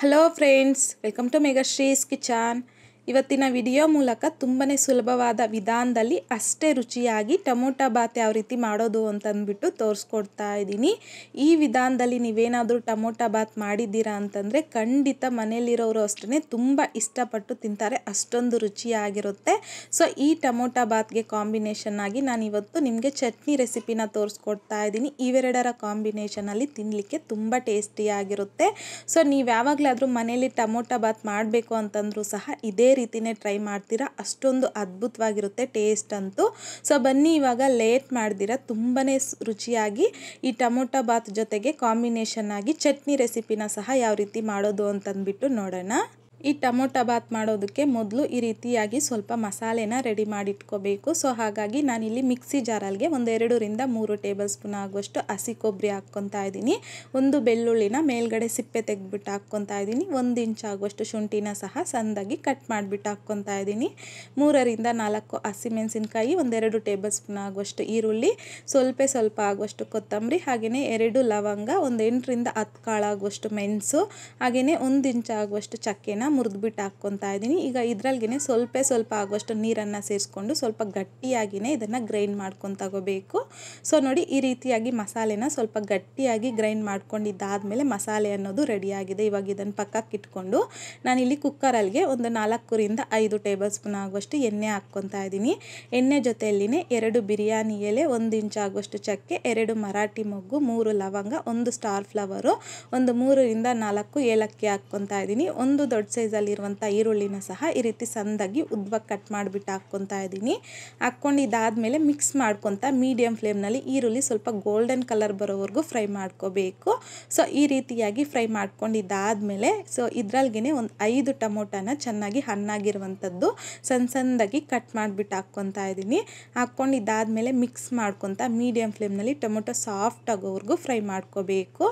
Hello friends, welcome to Megashree's Kitchen. ಇವತ್ತಿನ video ಮೂಲಕ ತುಂಬಾ ಸುಲಭವಾದ ವಿಧಾನದಲ್ಲಿ ಅಷ್ಟೇ ರುಚಿಯಾಗಿ ಟೊಮೊಟೊ ಬಾತ್ ಯಾವ ರೀತಿ ಮಾಡೋದು ಅಂತಂದ್ಬಿಟ್ಟು ತೋರಿಸ್ಕೊಡ್ತಾ ಇದ್ದೀನಿ ಈ ವಿಧಾನದಲ್ಲಿ ನೀವೇನಾದರೂ ಟೊಮೊಟೊ ಬಾತ್ ಮಾಡಿದ್ದೀರಾ ಅಂತಂದರೆ ಖಂಡಿತ ಮನೆಯಲ್ಲಿರೋರು ಅಷ್ಟೇ ತುಂಬ ಇಷ್ಟಪಟ್ಟು ತಿಂತಾರೆ ಅಷ್ಟೊಂದು ರುಚಿಯಾಗಿರುತ್ತೆ ಸೊ ಈ ಟೊಮೊಟೊ ಬಾತ್ಗೆ ಕಾಂಬಿನೇಷನ್ ಆಗಿ ನಾನು ಇವತ್ತು ನಿಮಗೆ ಚಟ್ನಿ ರೆಸಿಪಿನ ತೋರಿಸ್ಕೊಡ್ತಾ ಇದ್ದೀನಿ ಇವೆರಡರ ಕಾಂಬಿನೇಷನಲ್ಲಿ ತಿನ್ನಲಿಕ್ಕೆ ತುಂಬ ಟೇಸ್ಟಿಯಾಗಿರುತ್ತೆ ಸೊ ನೀವು ಯಾವಾಗಲಾದರೂ ಮನೇಲಿ ಟೊಮೊಟೊ ಬಾತ್ ಮಾಡಬೇಕು ಅಂತಂದರೂ ಸಹ ಇದೇ ರೀತಿನೇ ಟ್ರೈ ಮಾಡ್ತೀರಾ ಅಷ್ಟೊಂದು ಅದ್ಭುತವಾಗಿರುತ್ತೆ ಟೇಸ್ಟ್ ಅಂತೂ ಸೊ ಬನ್ನಿ ಇವಾಗ ಲೇಟ್ ಮಾಡ್ದಿರ ತುಂಬಾ ರುಚಿಯಾಗಿ ಈ ಟೊಮೊಟೊ ಬಾತ್ ಜೊತೆಗೆ ಕಾಂಬಿನೇಷನ್ ಆಗಿ ಚಟ್ನಿ ರೆಸಿಪಿನ ಸಹ ಯಾವ ರೀತಿ ಮಾಡೋದು ಅಂತಂದ್ಬಿಟ್ಟು ನೋಡೋಣ ಈ ಟೊಮೊಟೊ ಬಾತ್ ಮಾಡೋದಕ್ಕೆ ಮೊದಲು ಈ ರೀತಿಯಾಗಿ ಸ್ವಲ್ಪ ಮಸಾಲೆನ ರೆಡಿ ಮಾಡಿಟ್ಕೋಬೇಕು ಸೊ ಹಾಗಾಗಿ ನಾನಿಲ್ಲಿ ಮಿಕ್ಸಿ ಜಾರಲ್ಗೆ ಒಂದೆರಡರಿಂದ ಮೂರು ಟೇಬಲ್ ಸ್ಪೂನ್ ಆಗುವಷ್ಟು ಹಸಿ ಕೊಬ್ಬರಿ ಹಾಕ್ಕೊತಾ ಇದ್ದೀನಿ ಒಂದು ಬೆಳ್ಳುಳ್ಳಿನ ಮೇಲ್ಗಡೆ ಸಿಪ್ಪೆ ತೆಗೆದ್ಬಿಟ್ಟು ಹಾಕ್ಕೊತಾ ಇದ್ದೀನಿ ಒಂದು ಇಂಚ್ ಆಗುವಷ್ಟು ಶುಂಠಿನ ಸಹ ಸಂದಾಗಿ ಕಟ್ ಮಾಡಿಬಿಟ್ಟು ಹಾಕ್ಕೊತಾ ಇದ್ದೀನಿ ಮೂರರಿಂದ ನಾಲ್ಕು ಹಸಿಮೆಣಸಿನ್ಕಾಯಿ ಒಂದೆರಡು ಟೇಬಲ್ ಸ್ಪೂನ್ ಆಗುವಷ್ಟು ಈರುಳ್ಳಿ ಸ್ವಲ್ಪ ಸ್ವಲ್ಪ ಆಗುವಷ್ಟು ಕೊತ್ತಂಬರಿ ಹಾಗೆಯೇ ಎರಡು ಲವಂಗ ಒಂದು ಎಂಟರಿಂದ ಹತ್ತು ಕಾಳಾಗುವಷ್ಟು ಮೆಣಸು ಹಾಗೆಯೇ ಒಂದು ಇಂಚ್ ಆಗುವಷ್ಟು ಚಕ್ಕೆನ ಮುರಿದ್ಬಿಟ್ಟು ಹಾಕ್ಕೊತಾ ಇದ್ದೀನಿ ಈಗ ಇದ್ರಲ್ಲಿಗೆ ಸ್ವಲ್ಪ ಸ್ವಲ್ಪ ಆಗುವಷ್ಟು ನೀರನ್ನು ಸೇರಿಸ್ಕೊಂಡು ಸ್ವಲ್ಪ ಗಟ್ಟಿಯಾಗಿಯೇ ಇದನ್ನು ಗ್ರೈಂಡ್ ಮಾಡ್ಕೊಂಡು ತಗೋಬೇಕು ಸೊ ನೋಡಿ ಈ ರೀತಿಯಾಗಿ ಮಸಾಲೆನ ಸ್ವಲ್ಪ ಗಟ್ಟಿಯಾಗಿ ಗ್ರೈಂಡ್ ಮೇಲೆ ಮಸಾಲೆ ಅನ್ನೋದು ರೆಡಿಯಾಗಿದೆ ಇವಾಗ ಇದನ್ನು ಪಕ್ಕಕ್ಕೆ ಇಟ್ಕೊಂಡು ನಾನಿಲ್ಲಿ ಕುಕ್ಕರಲ್ಲಿಗೆ ಒಂದು ನಾಲ್ಕರಿಂದ ಐದು ಟೇಬಲ್ ಸ್ಪೂನ್ ಆಗುವಷ್ಟು ಎಣ್ಣೆ ಹಾಕ್ಕೊತಾ ಇದ್ದೀನಿ ಎಣ್ಣೆ ಜೊತೆಯಲ್ಲಿನೇ ಎರಡು ಬಿರಿಯಾನಿ ಎಲೆ ಒಂದು ಇಂಚ್ ಆಗುವಷ್ಟು ಚಕ್ಕೆ ಎರಡು ಮರಾಠಿ ಮೊಗ್ಗು ಮೂರು ಲವಂಗ ಒಂದು ಸ್ಟಾರ್ ಫ್ಲವರು ಒಂದು ಮೂರರಿಂದ ನಾಲ್ಕು ಏಲಕ್ಕಿ ಹಾಕ್ಕೊತಾ ಇದ್ದೀನಿ ಒಂದು ದೊಡ್ಡ ಸೈಜಲ್ಲಿರುವಂಥ ಈರುಳ್ಳಿನ ಸಹ ಈ ರೀತಿ ಸಂದಾಗಿ ಉದ್ವಾಗಿ ಕಟ್ ಮಾಡಿಬಿಟ್ಟು ಹಾಕ್ಕೊತಾ ಇದ್ದೀನಿ ಹಾಕ್ಕೊಂಡು ಇದಾದಮೇಲೆ ಮಿಕ್ಸ್ ಮಾಡ್ಕೊತ ಮೀಡಿಯಂ ಫ್ಲೇಮ್ನಲ್ಲಿ ಈರುಳ್ಳಿ ಸ್ವಲ್ಪ ಗೋಲ್ಡನ್ ಕಲರ್ ಬರೋವರೆಗೂ ಫ್ರೈ ಮಾಡ್ಕೋಬೇಕು ಸೊ ಈ ರೀತಿಯಾಗಿ ಫ್ರೈ ಮಾಡ್ಕೊಂಡು ಇದಾದಮೇಲೆ ಸೊ ಇದ್ರಲ್ಲಿಗೆ ಒಂದು ಐದು ಟೊಮೊಟೊನ ಚೆನ್ನಾಗಿ ಹಣ್ಣಾಗಿರುವಂಥದ್ದು ಸಣ್ಣ ಸಂದಾಗಿ ಕಟ್ ಮಾಡಿಬಿಟ್ಟು ಹಾಕ್ಕೊತಾ ಇದ್ದೀನಿ ಹಾಕ್ಕೊಂಡು ಇದಾದಮೇಲೆ ಮಿಕ್ಸ್ ಮಾಡ್ಕೊತ ಮೀಡಿಯಂ ಫ್ಲೇಮ್ನಲ್ಲಿ ಟೊಮೊಟೊ ಸಾಫ್ಟ್ ಆಗೋವರೆಗೂ ಫ್ರೈ ಮಾಡ್ಕೋಬೇಕು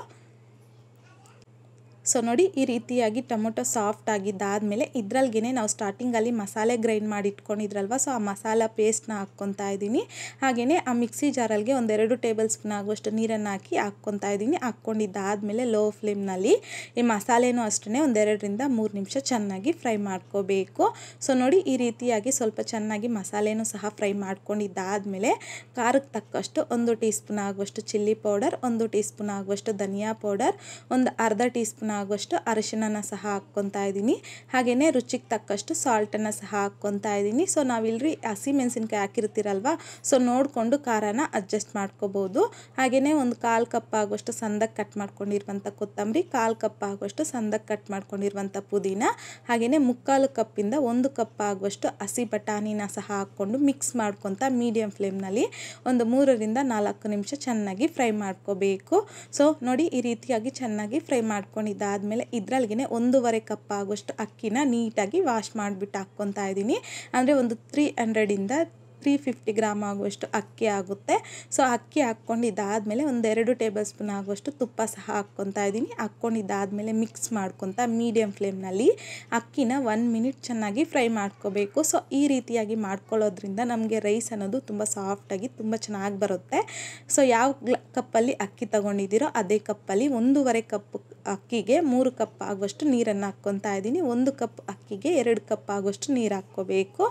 ಸೊ ನೋಡಿ ಈ ರೀತಿಯಾಗಿ ಟೊಮೊಟೊ ಸಾಫ್ಟ್ ಆಗಿದ್ದಾದಮೇಲೆ ಇದ್ರಲ್ಲಿಗೆ ನಾವು ಸ್ಟಾರ್ಟಿಂಗಲ್ಲಿ ಮಸಾಲೆ ಗ್ರೈಂಡ್ ಮಾಡಿ ಇಟ್ಕೊಂಡಿದ್ರಲ್ವ ಸೊ ಆ ಮಸಾಲ ಪೇಸ್ಟ್ನ ಹಾಕ್ಕೊತಾ ಇದ್ದೀನಿ ಹಾಗೆಯೇ ಆ ಮಿಕ್ಸಿ ಜಾರಲ್ಲಿಗೆ ಒಂದೆರಡು ಟೇಬಲ್ ಸ್ಪೂನ್ ಆಗುವಷ್ಟು ನೀರನ್ನು ಹಾಕಿ ಹಾಕ್ಕೊತಾ ಇದ್ದೀನಿ ಹಾಕ್ಕೊಂಡಿದ್ದಾದಮೇಲೆ ಲೋ ಫ್ಲೇಮ್ನಲ್ಲಿ ಈ ಮಸಾಲೆನೂ ಅಷ್ಟೇ ಒಂದೆರಡರಿಂದ ಮೂರು ನಿಮಿಷ ಚೆನ್ನಾಗಿ ಫ್ರೈ ಮಾಡ್ಕೋಬೇಕು ಸೊ ನೋಡಿ ಈ ರೀತಿಯಾಗಿ ಸ್ವಲ್ಪ ಚೆನ್ನಾಗಿ ಮಸಾಲೆನೂ ಸಹ ಫ್ರೈ ಮಾಡ್ಕೊಂಡಿದ್ದಾದಮೇಲೆ ಖಾರಕ್ಕೆ ತಕ್ಕಷ್ಟು ಒಂದು ಟೀ ಸ್ಪೂನ್ ಆಗುವಷ್ಟು ಚಿಲ್ಲಿ ಪೌಡರ್ ಒಂದು ಟೀ ಸ್ಪೂನ್ ಆಗುವಷ್ಟು ಧನಿಯಾ ಪೌಡರ್ ಒಂದು ಅರ್ಧ ಟೀ ಸ್ಪೂನ್ ಆಗುವಷ್ಟು ಅರಿಶಿಣನ ಸಹ ಹಾಕ್ಕೊತಾ ಇದ್ದೀನಿ ಹಾಗೆಯೇ ರುಚಿಗೆ ತಕ್ಕಷ್ಟು ಸಾಲ್ಟನ್ನು ಸಹ ಹಾಕ್ಕೊತಾ ಇದ್ದೀನಿ ಸೊ ನಾವಿಲ್ರಿ ಹಸಿ ಮೆಣಸಿನ್ಕಾಯಿ ಹಾಕಿರ್ತೀರಲ್ವ ಸೊ ನೋಡಿಕೊಂಡು ಖಾರನ ಅಡ್ಜಸ್ಟ್ ಮಾಡ್ಕೋಬೋದು ಹಾಗೆಯೇ ಒಂದು ಕಾಲು ಕಪ್ ಆಗುವಷ್ಟು ಸಂದಕ್ಕೆ ಕಟ್ ಮಾಡ್ಕೊಂಡಿರುವಂಥ ಕೊತ್ತಂಬರಿ ಕಾಲು ಕಪ್ ಆಗುವಷ್ಟು ಸಂದಕ್ಕೆ ಕಟ್ ಮಾಡ್ಕೊಂಡಿರುವಂಥ ಪುದೀನ ಹಾಗೆಯೇ ಮುಕ್ಕಾಲು ಕಪ್ಪಿಂದ ಒಂದು ಕಪ್ ಆಗುವಷ್ಟು ಹಸಿ ಬಟಾಣಿನ ಸಹ ಹಾಕ್ಕೊಂಡು ಮಿಕ್ಸ್ ಮಾಡ್ಕೊತ ಮೀಡಿಯಂ ಫ್ಲೇಮ್ನಲ್ಲಿ ಒಂದು ಮೂರರಿಂದ ನಾಲ್ಕು ನಿಮಿಷ ಚೆನ್ನಾಗಿ ಫ್ರೈ ಮಾಡ್ಕೋಬೇಕು ಸೊ ನೋಡಿ ಈ ರೀತಿಯಾಗಿ ಚೆನ್ನಾಗಿ ಫ್ರೈ ಮಾಡ್ಕೊಂಡಿದ್ದ ಅದಾದಮೇಲೆ ಇದ್ರಲ್ಲಿಗೆ ಒಂದೂವರೆ ಕಪ್ ಆಗುವಷ್ಟು ಅಕ್ಕಿನ ನೀಟಾಗಿ ವಾಶ್ ಮಾಡಿಬಿಟ್ಟು ಹಾಕ್ಕೊತಾ ಇದ್ದೀನಿ ಅಂದರೆ ಒಂದು ತ್ರೀ ಹಂಡ್ರೆಡಿಂದ ತ್ರೀ ಫಿಫ್ಟಿ ಗ್ರಾಮ್ ಆಗುವಷ್ಟು ಅಕ್ಕಿ ಆಗುತ್ತೆ ಸೊ ಅಕ್ಕಿ ಹಾಕ್ಕೊಂಡು ಇದಾದಮೇಲೆ ಒಂದೆರಡು ಟೇಬಲ್ ಸ್ಪೂನ್ ಆಗುವಷ್ಟು ತುಪ್ಪ ಸಹ ಹಾಕ್ಕೊತಾ ಇದ್ದೀನಿ ಹಾಕ್ಕೊಂಡು ಇದಾದಮೇಲೆ ಮಿಕ್ಸ್ ಮಾಡ್ಕೊತ ಮೀಡಿಯಮ್ ಫ್ಲೇಮ್ನಲ್ಲಿ ಅಕ್ಕಿನ ಒನ್ ಮಿನಿಟ್ ಚೆನ್ನಾಗಿ ಫ್ರೈ ಮಾಡ್ಕೋಬೇಕು ಸೊ ಈ ರೀತಿಯಾಗಿ ಮಾಡ್ಕೊಳ್ಳೋದ್ರಿಂದ ನಮಗೆ ರೈಸ್ ಅನ್ನೋದು ತುಂಬ ಸಾಫ್ಟಾಗಿ ತುಂಬ ಚೆನ್ನಾಗಿ ಬರುತ್ತೆ ಸೊ ಯಾವ ಕಪ್ಪಲ್ಲಿ ಅಕ್ಕಿ ತೊಗೊಂಡಿದ್ದೀರೋ ಅದೇ ಕಪ್ಪಲ್ಲಿ ಒಂದೂವರೆ ಕಪ್ ಅಕ್ಕಿಗೆ ಮೂರು ಕಪ್ ಆಗುವಷ್ಟು ನೀರನ್ನು ಹಾಕ್ಕೊತಾ ಇದ್ದೀನಿ ಒಂದು ಕಪ್ ಅಕ್ಕಿಗೆ ಎರಡು ಕಪ್ ಆಗುವಷ್ಟು ನೀರು ಹಾಕ್ಕೋಬೇಕು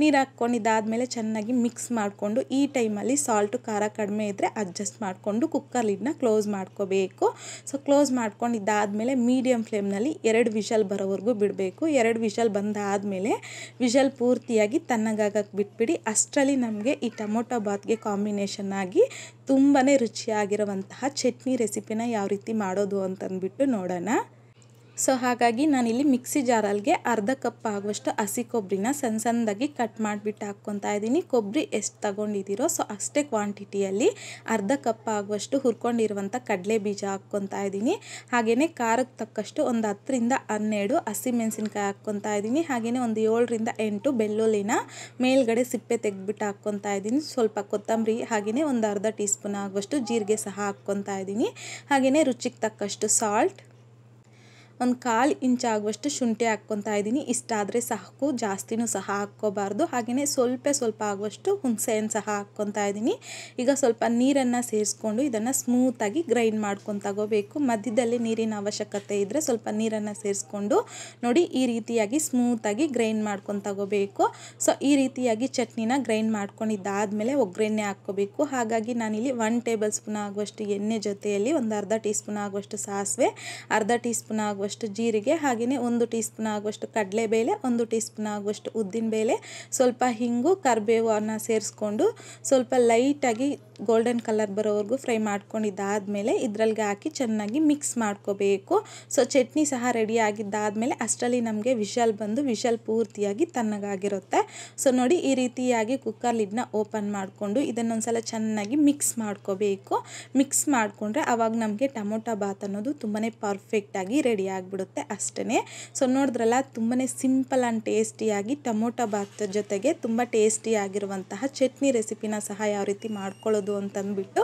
ನೀರು ಹಾಕ್ಕೊಂಡು ಮೇಲೆ ಚೆನ್ನಾಗಿ ಮಿಕ್ಸ್ ಮಾಡಿಕೊಂಡು ಈ ಟೈಮಲ್ಲಿ ಸಾಲ್ಟು ಖಾರ ಕಡಿಮೆ ಇದ್ದರೆ ಅಡ್ಜಸ್ಟ್ ಮಾಡಿಕೊಂಡು ಕುಕ್ಕರ್ ಲಿಡ್ನ ಕ್ಲೋಸ್ ಮಾಡ್ಕೋಬೇಕು ಸೊ ಕ್ಲೋಸ್ ಮಾಡ್ಕೊಂಡು ಮೇಲೆ ಮೀಡಿಯಮ್ ಫ್ಲೇಮ್ನಲ್ಲಿ ಎರಡು ವಿಷಲ್ ಬರೋವರೆಗೂ ಬಿಡಬೇಕು ಎರಡು ವಿಷಲ್ ಬಂದಾದಮೇಲೆ ವಿಷಲ್ ಪೂರ್ತಿಯಾಗಿ ತನ್ನಗಾಗಕ್ಕೆ ಬಿಟ್ಬಿಡಿ ಅಷ್ಟರಲ್ಲಿ ನಮಗೆ ಈ ಟೊಮೊಟೊ ಬಾತ್ಗೆ ಕಾಂಬಿನೇಷನ್ ಆಗಿ ತುಂಬಾ ರುಚಿಯಾಗಿರುವಂತಹ ಚಟ್ನಿ ರೆಸಿಪಿನ ಯಾವ ರೀತಿ ಮಾಡೋದು ಅಂತಂದ್ಬಿಟ್ಟು ನೋಡೋಣ ಸೊ ಹಾಗಾಗಿ ನಾನಿಲ್ಲಿ ಮಿಕ್ಸಿ ಜಾರಲ್ಲಿಗೆ ಅರ್ಧ ಕಪ್ ಆಗುವಷ್ಟು ಹಸಿ ಕೊಬ್ಬರಿನ ಸಣ್ಣ ಸಣ್ಣದಾಗಿ ಕಟ್ ಮಾಡಿಬಿಟ್ಟು ಹಾಕ್ಕೊತಾ ಇದ್ದೀನಿ ಕೊಬ್ಬರಿ ಎಷ್ಟು ತಗೊಂಡಿದ್ದೀರೋ ಸೊ ಅಷ್ಟೇ ಕ್ವಾಂಟಿಟಿಯಲ್ಲಿ ಅರ್ಧ ಕಪ್ ಆಗುವಷ್ಟು ಹುರ್ಕೊಂಡಿರುವಂಥ ಕಡಲೆ ಬೀಜ ಹಾಕ್ಕೊತಾ ಇದ್ದೀನಿ ಹಾಗೆಯೇ ಖಾರಕ್ಕೆ ತಕ್ಕಷ್ಟು ಒಂದು ಹತ್ತರಿಂದ ಹನ್ನೆರಡು ಹಸಿ ಮೆಣಸಿನ್ಕಾಯಿ ಹಾಕ್ಕೊತಾ ಇದ್ದೀನಿ ಹಾಗೆಯೇ ಒಂದು ಏಳರಿಂದ ಎಂಟು ಬೆಳ್ಳುಳ್ಳಿನ ಮೇಲ್ಗಡೆ ಸಿಪ್ಪೆ ತೆಗೆದ್ಬಿಟ್ಟು ಹಾಕ್ಕೊತಾ ಇದ್ದೀನಿ ಸ್ವಲ್ಪ ಕೊತ್ತಂಬರಿ ಹಾಗೆಯೇ ಒಂದು ಅರ್ಧ ಟೀ ಸ್ಪೂನ್ ಆಗುವಷ್ಟು ಜೀರಿಗೆ ಸಹ ಹಾಕ್ಕೊತಾ ಇದ್ದೀನಿ ಹಾಗೆಯೇ ರುಚಿಗೆ ತಕ್ಕಷ್ಟು ಸಾಲ್ಟ್ ಒಂದು ಕಾಲು ಇಂಚಾಗುವಷ್ಟು ಶುಂಠಿ ಹಾಕ್ಕೊತಾ ಇದ್ದೀನಿ ಇಷ್ಟ ಆದರೆ ಸಾಕು ಜಾಸ್ತಿನೂ ಸಹ ಹಾಕ್ಕೋಬಾರ್ದು ಹಾಗೆಯೇ ಸ್ವಲ್ಪ ಸ್ವಲ್ಪ ಆಗುವಷ್ಟು ಹುಣಸೆಹಣ್ಣು ಸಹ ಹಾಕ್ಕೊತಾ ಇದ್ದೀನಿ ಈಗ ಸ್ವಲ್ಪ ನೀರನ್ನು ಸೇರಿಸ್ಕೊಂಡು ಇದನ್ನು ಸ್ಮೂತಾಗಿ ಗ್ರೈಂಡ್ ಮಾಡ್ಕೊಂಡು ತಗೋಬೇಕು ಮಧ್ಯದಲ್ಲಿ ನೀರಿನ ಅವಶ್ಯಕತೆ ಇದ್ದರೆ ಸ್ವಲ್ಪ ನೀರನ್ನು ಸೇರಿಸ್ಕೊಂಡು ನೋಡಿ ಈ ರೀತಿಯಾಗಿ ಸ್ಮೂತಾಗಿ ಗ್ರೈಂಡ್ ಮಾಡ್ಕೊಂಡು ತಗೋಬೇಕು ಸೊ ಈ ರೀತಿಯಾಗಿ ಚಟ್ನಿನ ಗ್ರೈಂಡ್ ಮಾಡ್ಕೊಂಡಿದ್ದಾದಮೇಲೆ ಒಗ್ಗರಣೆ ಹಾಕ್ಕೋಬೇಕು ಹಾಗಾಗಿ ನಾನಿಲ್ಲಿ ಒನ್ ಟೇಬಲ್ ಸ್ಪೂನ್ ಆಗುವಷ್ಟು ಎಣ್ಣೆ ಜೊತೆಯಲ್ಲಿ ಒಂದು ಅರ್ಧ ಟೀ ಸ್ಪೂನ್ ಆಗುವಷ್ಟು ಸಾಸಿವೆ ಅರ್ಧ ಟೀ ಸ್ಪೂನ್ ಆಗುವಷ್ಟು ಆಗುವಷ್ಟು ಜೀರಿಗೆ ಹಾಗೆಯೇ ಒಂದು ಟೀ ಸ್ಪೂನ್ ಆಗುವಷ್ಟು ಕಡಲೆಬೇಳೆ ಒಂದು ಟೀ ಸ್ಪೂನ್ ಆಗುವಷ್ಟು ಉದ್ದಿನಬೇಳೆ ಸ್ವಲ್ಪ ಹಿಂಗು ಕರಿಬೇವನ್ನು ಸೇರಿಸ್ಕೊಂಡು ಸ್ವಲ್ಪ ಲೈಟಾಗಿ ಗೋಲ್ಡನ್ ಕಲರ್ ಬರೋವರೆಗೂ ಫ್ರೈ ಮೇಲೆ ಇದ್ರಲ್ಲಿಗೆ ಹಾಕಿ ಚೆನ್ನಾಗಿ ಮಿಕ್ಸ್ ಮಾಡ್ಕೋಬೇಕು ಸೊ ಚಟ್ನಿ ಸಹ ರೆಡಿ ಆಗಿದ್ದಾದಮೇಲೆ ಅಷ್ಟರಲ್ಲಿ ನಮಗೆ ವಿಶಲ್ ಬಂದು ವಿಶಲ್ ಪೂರ್ತಿಯಾಗಿ ತಣ್ಣಗಾಗಿರುತ್ತೆ ಸೊ ನೋಡಿ ಈ ರೀತಿಯಾಗಿ ಕುಕ್ಕರ್ ಲಿಡ್ನ ಓಪನ್ ಮಾಡಿಕೊಂಡು ಇದನ್ನೊಂದ್ಸಲ ಚೆನ್ನಾಗಿ ಮಿಕ್ಸ್ ಮಾಡ್ಕೋಬೇಕು ಮಿಕ್ಸ್ ಮಾಡಿಕೊಂಡ್ರೆ ಆವಾಗ ನಮಗೆ ಟೊಮೊಟೊ ಬಾತ್ ಅನ್ನೋದು ತುಂಬಾ ಪರ್ಫೆಕ್ಟಾಗಿ ರೆಡಿ ಆಗುತ್ತೆ ಆಗಿಬಿಡುತ್ತೆ ಅಷ್ಟೇ ಸೊ ನೋಡಿದ್ರಲ್ಲ ತುಂಬಾ ಸಿಂಪಲ್ ಆ್ಯಂಡ್ ಟೇಸ್ಟಿಯಾಗಿ ಟೊಮೊಟೊ ಬಾತ್ ಜೊತೆಗೆ ತುಂಬ ಟೇಸ್ಟಿಯಾಗಿರುವಂತಹ ಚಟ್ನಿ ರೆಸಿಪಿನ ಸಹ ಯಾವ ರೀತಿ ಮಾಡ್ಕೊಳ್ಳೋದು ಅಂತಂದ್ಬಿಟ್ಟು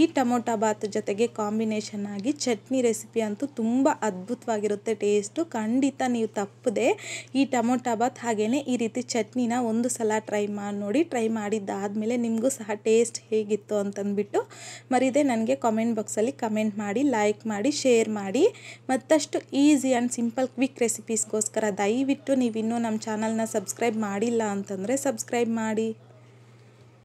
ಈ ಟೊಮೊಟೊ ಬಾತ್ ಜೊತೆಗೆ ಕಾಂಬಿನೇಷನ್ ಆಗಿ ಚಟ್ನಿ ರೆಸಿಪಿ ಅಂತೂ ತುಂಬ ಅದ್ಭುತವಾಗಿರುತ್ತೆ ಟೇಸ್ಟು ಖಂಡಿತ ನೀವು ತಪ್ಪದೆ ಈ ಟೊಮೊಟೊ ಬಾತ್ ಹಾಗೆಯೇ ಈ ರೀತಿ ಚಟ್ನಿನ ಒಂದು ಸಲ ಟ್ರೈ ಮಾಡಿ ನೋಡಿ ಟ್ರೈ ಮಾಡಿದ್ದಾದಮೇಲೆ ನಿಮಗೂ ಸಹ ಟೇಸ್ಟ್ ಹೇಗಿತ್ತು ಅಂತಂದ್ಬಿಟ್ಟು ಮರೀದೆ ನನಗೆ ಕಾಮೆಂಟ್ ಬಾಕ್ಸಲ್ಲಿ ಕಮೆಂಟ್ ಮಾಡಿ ಲೈಕ್ ಮಾಡಿ ಶೇರ್ ಮಾಡಿ ಮತ್ತಷ್ಟು ಈಸಿ ಆ್ಯಂಡ್ ಸಿಂಪಲ್ ಕ್ವಿಕ್ ರೆಸಿಪೀಸ್ಗೋಸ್ಕರ ದಯವಿಟ್ಟು ನೀವಿನ್ನೂ ನಮ್ಮ ಚಾನಲ್ನ ಸಬ್ಸ್ಕ್ರೈಬ್ ಮಾಡಿಲ್ಲ ಅಂತಂದರೆ ಸಬ್ಸ್ಕ್ರೈಬ್ ಮಾಡಿ